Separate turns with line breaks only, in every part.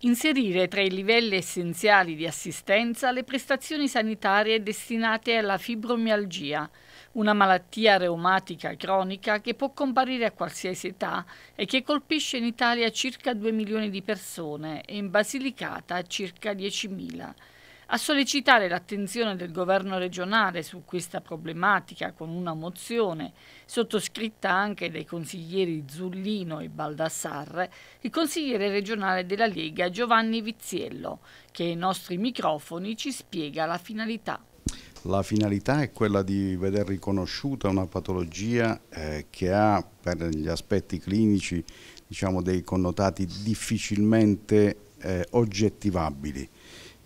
Inserire tra i livelli essenziali di assistenza le prestazioni sanitarie destinate alla fibromialgia, una malattia reumatica cronica che può comparire a qualsiasi età e che colpisce in Italia circa 2 milioni di persone e in Basilicata circa 10.000 a sollecitare l'attenzione del governo regionale su questa problematica con una mozione sottoscritta anche dai consiglieri Zullino e Baldassarre, il consigliere regionale della Lega Giovanni Viziello, che ai nostri microfoni ci spiega la finalità.
La finalità è quella di veder riconosciuta una patologia eh, che ha per gli aspetti clinici diciamo, dei connotati difficilmente eh, oggettivabili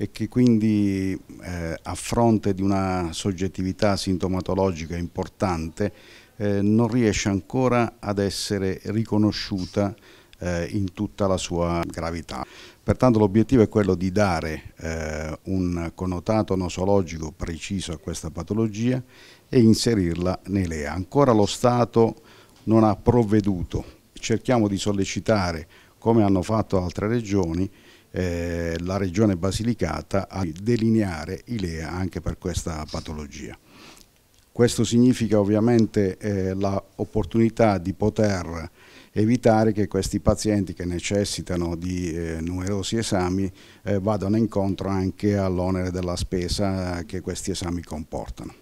e che quindi eh, a fronte di una soggettività sintomatologica importante eh, non riesce ancora ad essere riconosciuta eh, in tutta la sua gravità. Pertanto l'obiettivo è quello di dare eh, un connotato nosologico preciso a questa patologia e inserirla nei LEA. Ancora lo Stato non ha provveduto, cerchiamo di sollecitare come hanno fatto altre regioni, eh, la regione Basilicata a delineare i LEA anche per questa patologia. Questo significa ovviamente eh, l'opportunità di poter evitare che questi pazienti che necessitano di eh, numerosi esami eh, vadano incontro anche all'onere della spesa eh, che questi esami comportano.